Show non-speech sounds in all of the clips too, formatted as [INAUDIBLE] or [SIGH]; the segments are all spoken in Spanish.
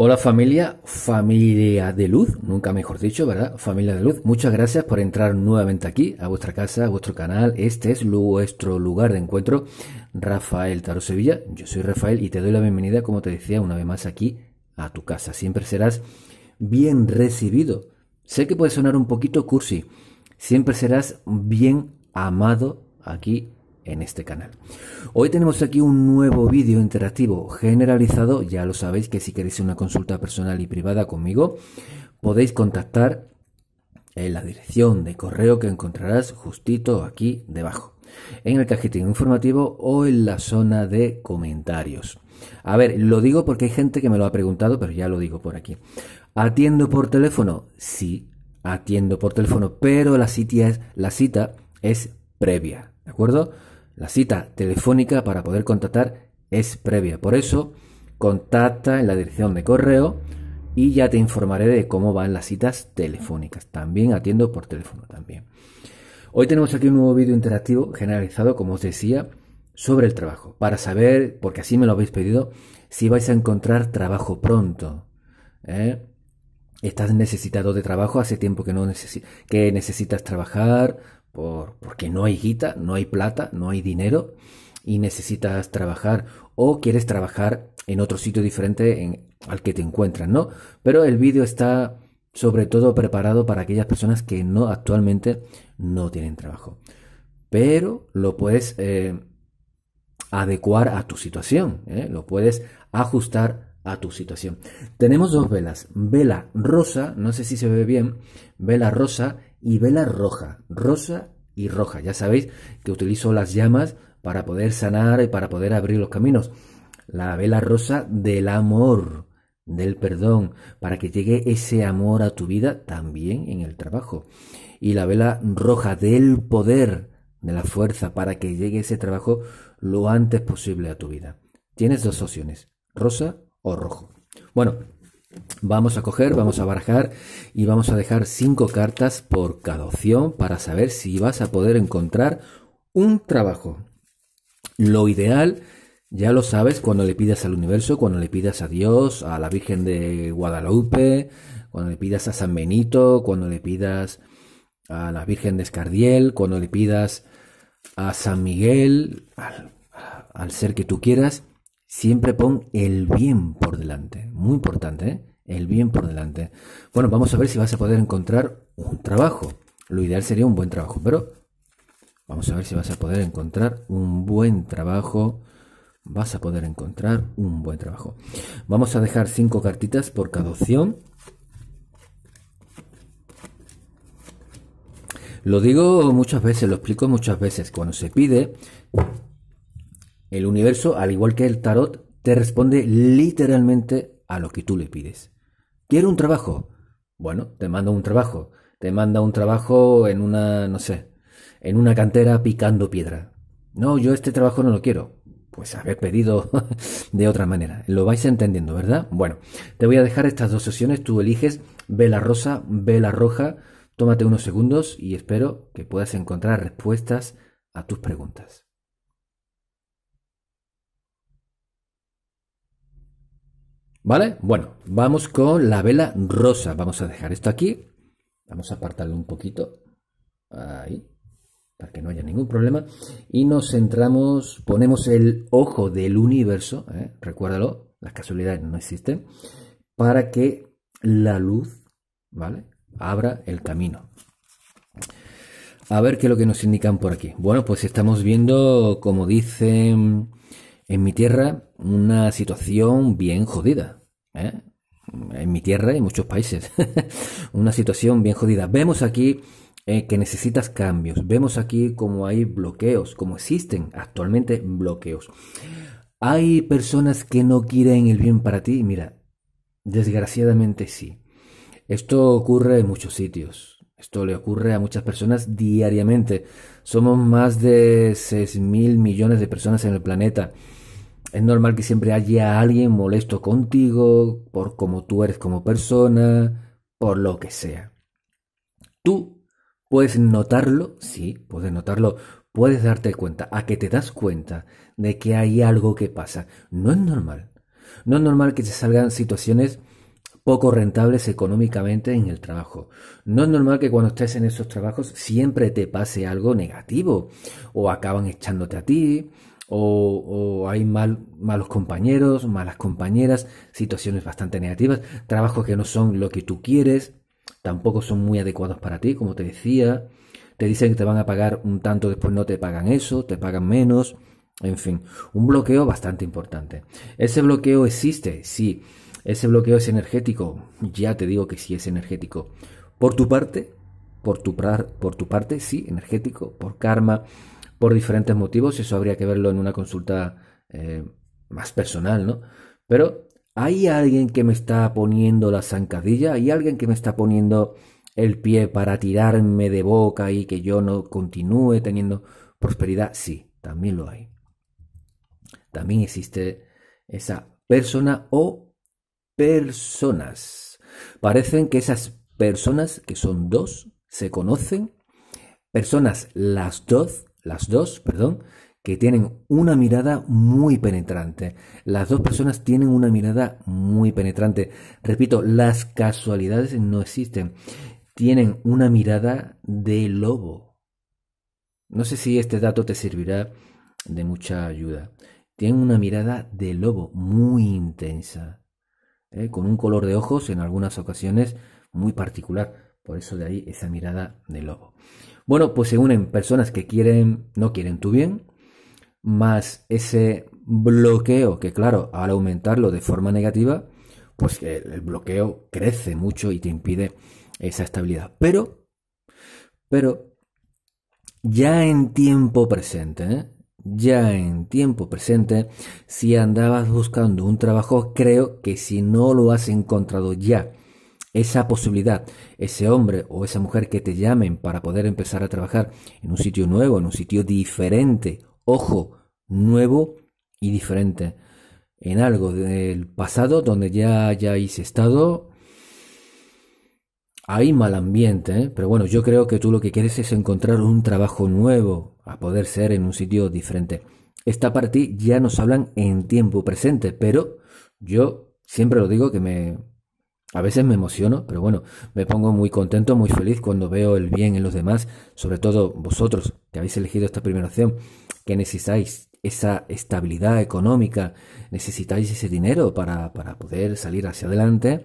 Hola familia, familia de luz, nunca mejor dicho, ¿verdad? Familia de luz, muchas gracias por entrar nuevamente aquí, a vuestra casa, a vuestro canal. Este es vuestro lugar de encuentro, Rafael Taro Sevilla. Yo soy Rafael y te doy la bienvenida, como te decía, una vez más aquí a tu casa. Siempre serás bien recibido. Sé que puede sonar un poquito cursi. Siempre serás bien amado aquí en este canal. Hoy tenemos aquí un nuevo vídeo interactivo generalizado, ya lo sabéis que si queréis una consulta personal y privada conmigo, podéis contactar en la dirección de correo que encontrarás justito aquí debajo, en el cajetín informativo o en la zona de comentarios. A ver, lo digo porque hay gente que me lo ha preguntado, pero ya lo digo por aquí. ¿Atiendo por teléfono? Sí, atiendo por teléfono, pero la, cita es, la cita es previa, ¿de acuerdo? La cita telefónica para poder contactar es previa. Por eso, contacta en la dirección de correo y ya te informaré de cómo van las citas telefónicas. También atiendo por teléfono también. Hoy tenemos aquí un nuevo vídeo interactivo generalizado, como os decía, sobre el trabajo. Para saber, porque así me lo habéis pedido, si vais a encontrar trabajo pronto. ¿eh? Estás necesitado de trabajo, hace tiempo que no que necesitas trabajar, porque no hay guita, no hay plata, no hay dinero y necesitas trabajar o quieres trabajar en otro sitio diferente al que te encuentras, ¿no? Pero el vídeo está sobre todo preparado para aquellas personas que no actualmente no tienen trabajo. Pero lo puedes eh, adecuar a tu situación, ¿eh? lo puedes ajustar a tu situación. Tenemos dos velas, vela rosa, no sé si se ve bien, vela rosa y vela roja, rosa y roja. Ya sabéis que utilizo las llamas para poder sanar y para poder abrir los caminos. La vela rosa del amor, del perdón, para que llegue ese amor a tu vida también en el trabajo. Y la vela roja del poder, de la fuerza, para que llegue ese trabajo lo antes posible a tu vida. Tienes dos opciones, rosa o rojo. Bueno, Vamos a coger, vamos a barajar y vamos a dejar cinco cartas por cada opción para saber si vas a poder encontrar un trabajo. Lo ideal, ya lo sabes, cuando le pidas al universo, cuando le pidas a Dios, a la Virgen de Guadalupe, cuando le pidas a San Benito, cuando le pidas a la Virgen de Escardiel, cuando le pidas a San Miguel, al ser que tú quieras, Siempre pon el bien por delante. Muy importante, ¿eh? El bien por delante. Bueno, vamos a ver si vas a poder encontrar un trabajo. Lo ideal sería un buen trabajo, pero vamos a ver si vas a poder encontrar un buen trabajo. Vas a poder encontrar un buen trabajo. Vamos a dejar cinco cartitas por cada opción. Lo digo muchas veces, lo explico muchas veces. Cuando se pide, el universo, al igual que el tarot, te responde literalmente a lo que tú le pides. Quiero un trabajo. Bueno, te mando un trabajo. Te manda un trabajo en una, no sé, en una cantera picando piedra. No, yo este trabajo no lo quiero. Pues haber pedido [LAUGHS] de otra manera. Lo vais entendiendo, ¿verdad? Bueno, te voy a dejar estas dos sesiones. Tú eliges vela rosa, vela roja. Tómate unos segundos y espero que puedas encontrar respuestas a tus preguntas. ¿Vale? Bueno, vamos con la vela rosa. Vamos a dejar esto aquí. Vamos a apartarlo un poquito. Ahí. Para que no haya ningún problema. Y nos centramos, ponemos el ojo del universo. ¿eh? Recuérdalo, las casualidades no existen. Para que la luz, ¿vale? Abra el camino. A ver qué es lo que nos indican por aquí. Bueno, pues estamos viendo, como dicen en mi tierra, una situación bien jodida. ¿eh? en mi tierra y en muchos países. [LAUGHS] Una situación bien jodida. Vemos aquí eh, que necesitas cambios. Vemos aquí como hay bloqueos, como existen actualmente bloqueos. Hay personas que no quieren el bien para ti. Mira, desgraciadamente sí. Esto ocurre en muchos sitios. Esto le ocurre a muchas personas diariamente. Somos más de 6 mil millones de personas en el planeta es normal que siempre haya alguien molesto contigo, por cómo tú eres como persona, por lo que sea. Tú puedes notarlo, sí, puedes notarlo, puedes darte cuenta, a que te das cuenta de que hay algo que pasa. No es normal. No es normal que te salgan situaciones poco rentables económicamente en el trabajo. No es normal que cuando estés en esos trabajos siempre te pase algo negativo o acaban echándote a ti o, hay malos compañeros, malas compañeras, situaciones bastante negativas, trabajos que no son lo que tú quieres, tampoco son muy adecuados para ti, como te decía, te dicen que te van a pagar un tanto, después no te pagan eso, te pagan menos, en fin, un bloqueo bastante importante. Ese bloqueo existe, sí, ese bloqueo es energético, ya te digo que sí es energético. Por tu parte, por tu, por tu parte, sí, energético, por karma, por diferentes motivos, eso habría que verlo en una consulta eh, más personal, ¿no? Pero hay alguien que me está poniendo la zancadilla, hay alguien que me está poniendo el pie para tirarme de boca y que yo no continúe teniendo prosperidad, sí, también lo hay. También existe esa persona o personas. Parecen que esas personas, que son dos, se conocen. Personas las dos las dos, perdón, que tienen una mirada muy penetrante. Las dos personas tienen una mirada muy penetrante. Repito, las casualidades no existen. Tienen una mirada de lobo. No sé si este dato te servirá de mucha ayuda. Tienen una mirada de lobo muy intensa, ¿eh? con un color de ojos en algunas ocasiones muy particular. Por eso de ahí esa mirada de lobo. Bueno, pues se unen personas que quieren, no quieren tu bien, más ese bloqueo, que claro, al aumentarlo de forma negativa, pues el, bloqueo crece mucho y te impide esa estabilidad. Pero, pero, ya en tiempo presente, ¿eh? ya en tiempo presente, si andabas buscando un trabajo, creo que si no lo has encontrado ya esa posibilidad, ese hombre o esa mujer que te llamen para poder empezar a trabajar en un sitio nuevo, en un sitio diferente, ojo, nuevo y diferente, en algo del pasado donde ya hayáis estado, hay mal ambiente, ¿eh? pero bueno, yo creo que tú lo que quieres es encontrar un trabajo nuevo, a poder ser en un sitio diferente. Esta parte ya nos hablan en tiempo presente, pero yo siempre lo digo que me a veces me emociono, pero bueno, me pongo muy contento, muy feliz cuando veo el bien en los demás, sobre todo vosotros que habéis elegido esta primera opción, que necesitáis esa estabilidad económica, necesitáis ese dinero para, para poder salir hacia adelante,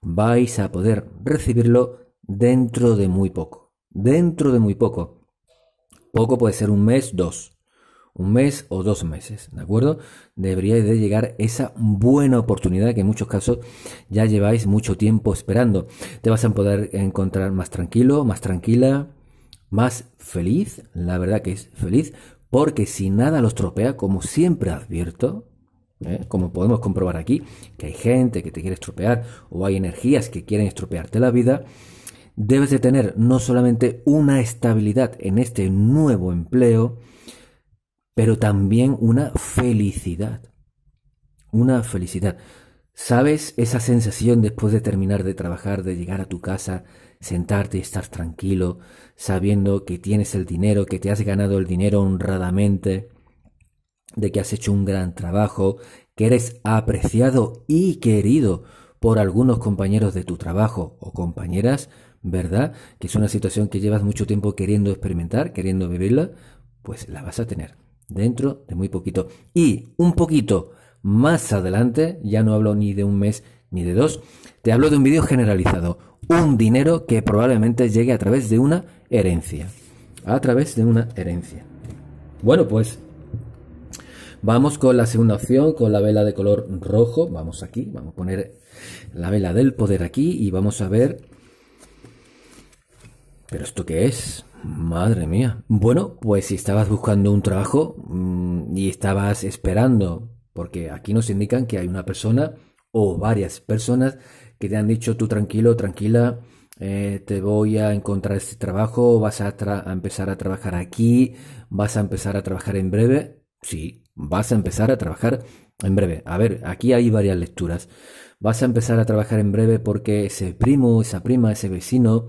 vais a poder recibirlo dentro de muy poco. Dentro de muy poco. Poco puede ser un mes, dos un mes o dos meses, ¿de acuerdo? debería de llegar esa buena oportunidad que en muchos casos ya lleváis mucho tiempo esperando. Te vas a poder encontrar más tranquilo, más tranquila, más feliz, la verdad que es feliz, porque si nada los estropea como siempre advierto, ¿eh? como podemos comprobar aquí, que hay gente que te quiere estropear o hay energías que quieren estropearte la vida, debes de tener no solamente una estabilidad en este nuevo empleo, pero también una felicidad. Una felicidad. ¿Sabes esa sensación después de terminar de trabajar, de llegar a tu casa, sentarte y estar tranquilo, sabiendo que tienes el dinero, que te has ganado el dinero honradamente, de que has hecho un gran trabajo, que eres apreciado y querido por algunos compañeros de tu trabajo o compañeras, ¿verdad? Que es una situación que llevas mucho tiempo queriendo experimentar, queriendo vivirla, pues la vas a tener dentro de muy poquito. Y un poquito más adelante, ya no hablo ni de un mes ni de dos, te hablo de un vídeo generalizado, un dinero que probablemente llegue a través de una herencia. A través de una herencia. Bueno, pues vamos con la segunda opción, con la vela de color rojo. Vamos aquí, vamos a poner la vela del poder aquí y vamos a ver... ¿Pero esto qué es? Madre mía. Bueno, pues si estabas buscando un trabajo mm, y estabas esperando, porque aquí nos indican que hay una persona o varias personas que te han dicho tú tranquilo, tranquila, eh, te voy a encontrar este trabajo, vas a empezar a trabajar aquí, vas a empezar a trabajar en breve. Sí, vas a empezar a trabajar en breve. A ver, aquí hay varias lecturas. Vas a empezar a trabajar en breve porque ese primo, esa prima, ese vecino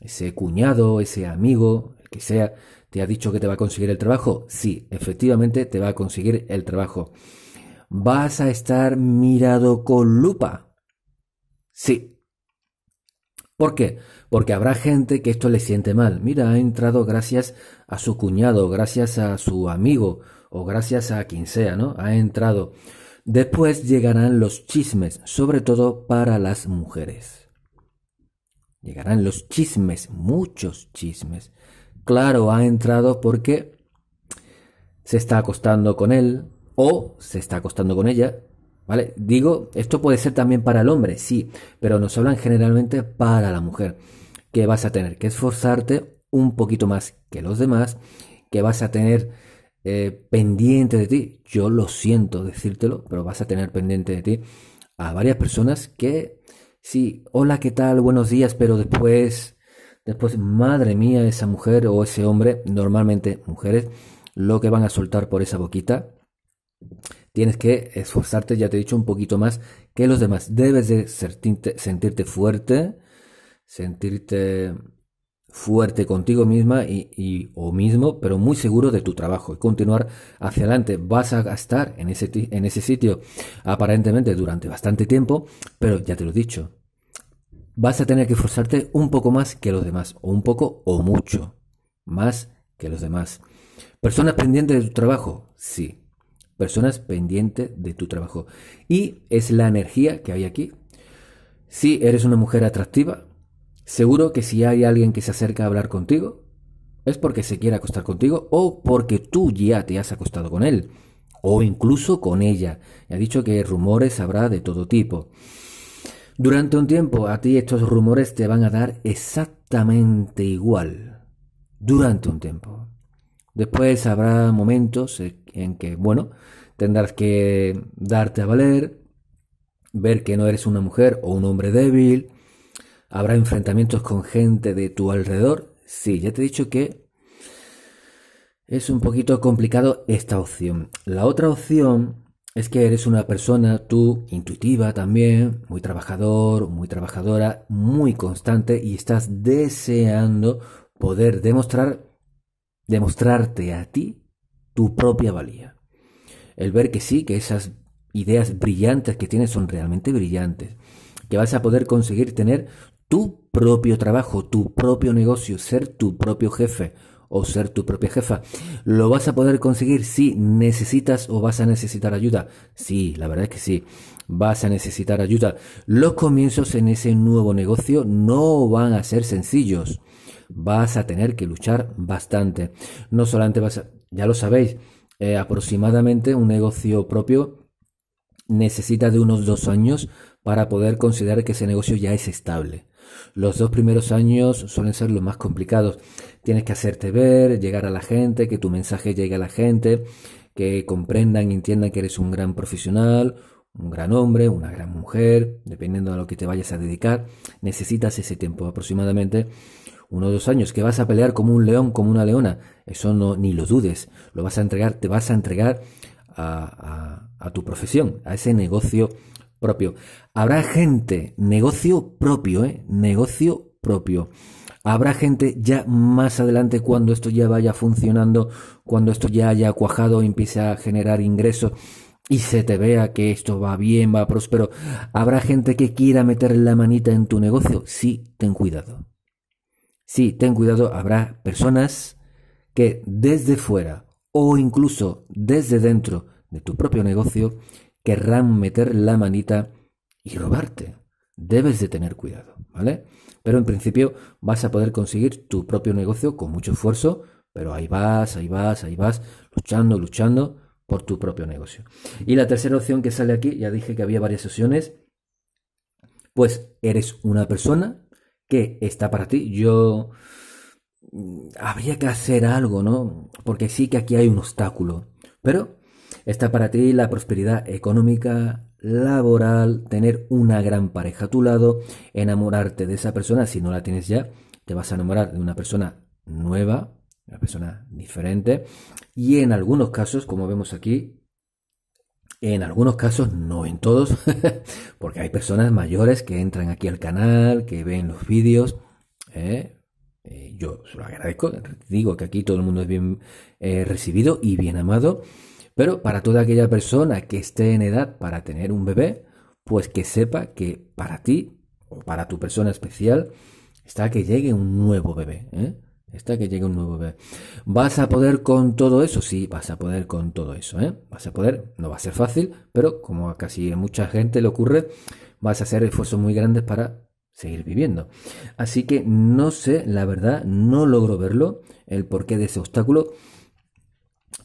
ese cuñado, ese amigo, el que sea, te ha dicho que te va a conseguir el trabajo. Sí, efectivamente te va a conseguir el trabajo. ¿Vas a estar mirado con lupa? Sí. ¿Por qué? Porque habrá gente que esto le siente mal. Mira, ha entrado gracias a su cuñado, gracias a su amigo o gracias a quien sea, ¿no? Ha entrado. Después llegarán los chismes, sobre todo para las mujeres. Llegarán los chismes, muchos chismes. Claro, ha entrado porque se está acostando con él o se está acostando con ella. ¿Vale? Digo, esto puede ser también para el hombre, sí, pero nos hablan generalmente para la mujer, que vas a tener que esforzarte un poquito más que los demás, que vas a tener eh, pendiente de ti, yo lo siento decírtelo, pero vas a tener pendiente de ti a varias personas que Sí, hola, ¿qué tal? Buenos días, pero después, después, madre mía, esa mujer o ese hombre, normalmente mujeres, lo que van a soltar por esa boquita, tienes que esforzarte, ya te he dicho, un poquito más que los demás. Debes de sentirte, fuerte, sentirte fuerte contigo misma y, o mismo, pero muy seguro de tu trabajo y continuar hacia adelante. Vas a estar en ese, en ese sitio aparentemente durante bastante tiempo, pero ya te lo he dicho, vas a tener que esforzarte un poco más que los demás, o un poco o mucho más que los demás. Personas pendientes de tu trabajo, sí. Personas pendientes de tu trabajo. Y es la energía que hay aquí. Si eres una mujer atractiva, seguro que si hay alguien que se acerca a hablar contigo, es porque se quiere acostar contigo o porque tú ya te has acostado con él o incluso con ella. Ha dicho que rumores habrá de todo tipo. Durante un tiempo a ti estos rumores te van a dar exactamente igual. Durante un tiempo. Después habrá momentos en que, bueno, tendrás que darte a valer, ver que no eres una mujer o un hombre débil. Habrá enfrentamientos con gente de tu alrededor. Sí, ya te he dicho que es un poquito complicado esta opción. La otra opción es que eres una persona, tú, intuitiva también, muy trabajador, muy trabajadora, muy constante y estás deseando poder demostrar, demostrarte a ti tu propia valía. El ver que sí, que esas ideas brillantes que tienes son realmente brillantes, que vas a poder conseguir tener tu propio trabajo, tu propio negocio, ser tu propio jefe, o ser tu propia jefa. ¿Lo vas a poder conseguir? si necesitas o vas a necesitar ayuda. Sí, la verdad es que sí, vas a necesitar ayuda. Los comienzos en ese nuevo negocio no van a ser sencillos. Vas a tener que luchar bastante. No solamente vas a, ya lo sabéis, eh, aproximadamente un negocio propio necesita de unos dos años para poder considerar que ese negocio ya es estable. Los dos primeros años suelen ser los más complicados. Tienes que hacerte ver, llegar a la gente, que tu mensaje llegue a la gente, que comprendan y entiendan que eres un gran profesional, un gran hombre, una gran mujer, dependiendo de lo que te vayas a dedicar. Necesitas ese tiempo, aproximadamente uno o dos años, que vas a pelear como un león, como una leona. Eso no, ni lo dudes. Lo vas a entregar, te vas a entregar a, a tu profesión, a ese negocio propio. Habrá gente, negocio propio, ¿eh? Negocio propio. Habrá gente ya más adelante cuando esto ya vaya funcionando, cuando esto ya haya cuajado, empiece a generar ingresos y se te vea que esto va bien, va próspero. Habrá gente que quiera meter la manita en tu negocio. Sí, ten cuidado. Sí, ten cuidado. Habrá personas que desde fuera o incluso desde dentro de tu propio negocio querrán meter la manita y robarte. Debes de tener cuidado, ¿vale? Pero en principio vas a poder conseguir tu propio negocio con mucho esfuerzo, pero ahí vas, ahí vas, ahí vas, luchando, luchando por tu propio negocio. Y la tercera opción que sale aquí, ya dije que había varias opciones, pues eres una persona que está para ti. Yo mm, habría que hacer algo, ¿no? Porque sí que aquí hay un obstáculo, pero Está para ti la prosperidad económica, laboral, tener una gran pareja a tu lado, enamorarte de esa persona, si no la tienes ya, te vas a enamorar de una persona nueva, una persona diferente, y en algunos casos, como vemos aquí, en algunos casos, no en todos, [LAUGHS] porque hay personas mayores que entran aquí al canal, que ven los vídeos, ¿eh? Eh, yo se lo agradezco, digo que aquí todo el mundo es bien eh, recibido y bien amado, pero para toda aquella persona que esté en edad para tener un bebé, pues que sepa que para ti o para tu persona especial está que llegue un nuevo bebé. ¿eh? Está que llegue un nuevo bebé. ¿Vas a poder con todo eso? Sí, vas a poder con todo eso. ¿eh? Vas a poder, no va a ser fácil, pero como a casi mucha gente le ocurre, vas a hacer esfuerzos muy grandes para seguir viviendo. Así que no sé, la verdad, no logro verlo, el porqué de ese obstáculo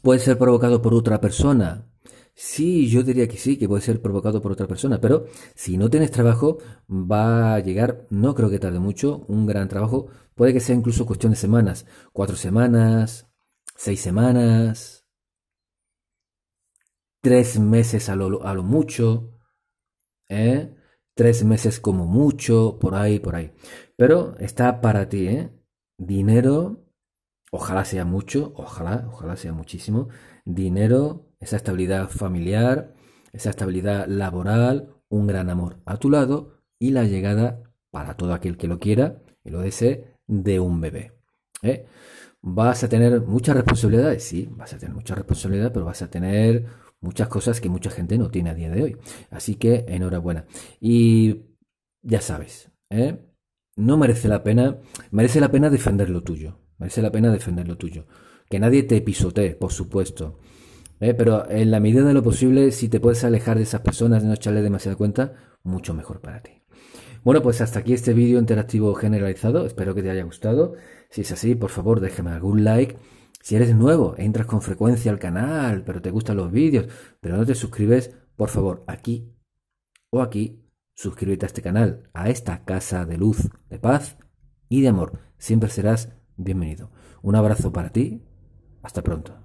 puede ser provocado por otra persona. Sí, yo diría que sí, que puede ser provocado por otra persona, pero si no tienes trabajo, va a llegar, no creo que tarde mucho, un gran trabajo. Puede que sea incluso cuestión de semanas, cuatro semanas, seis semanas, tres meses a lo, mucho, ¿eh? tres meses como mucho, por ahí, por ahí. Pero está para ti, ¿eh? Dinero ojalá sea mucho, ojalá, ojalá sea muchísimo, dinero, esa estabilidad familiar, esa estabilidad laboral, un gran amor a tu lado y la llegada para todo aquel que lo quiera y lo desee de un bebé. ¿eh? Vas a tener muchas responsabilidades, sí, vas a tener muchas responsabilidades, pero vas a tener muchas cosas que mucha gente no tiene a día de hoy. Así que enhorabuena. Y ya sabes, ¿eh? no merece la pena, merece la pena defender lo tuyo es la pena defender lo tuyo. Que nadie te pisotee, por supuesto. Eh, pero en la medida de lo posible, si te puedes alejar de esas personas, no echarle demasiada cuenta, mucho mejor para ti. Bueno, pues hasta aquí este vídeo interactivo generalizado. Espero que te haya gustado. Si es así, por favor, déjame algún like. Si eres nuevo, entras con frecuencia al canal, pero te gustan los vídeos, pero no te suscribes, por favor, aquí o aquí, suscríbete a este canal, a esta casa de luz, de paz y de amor. Siempre serás bienvenido. Un abrazo para ti. Hasta pronto.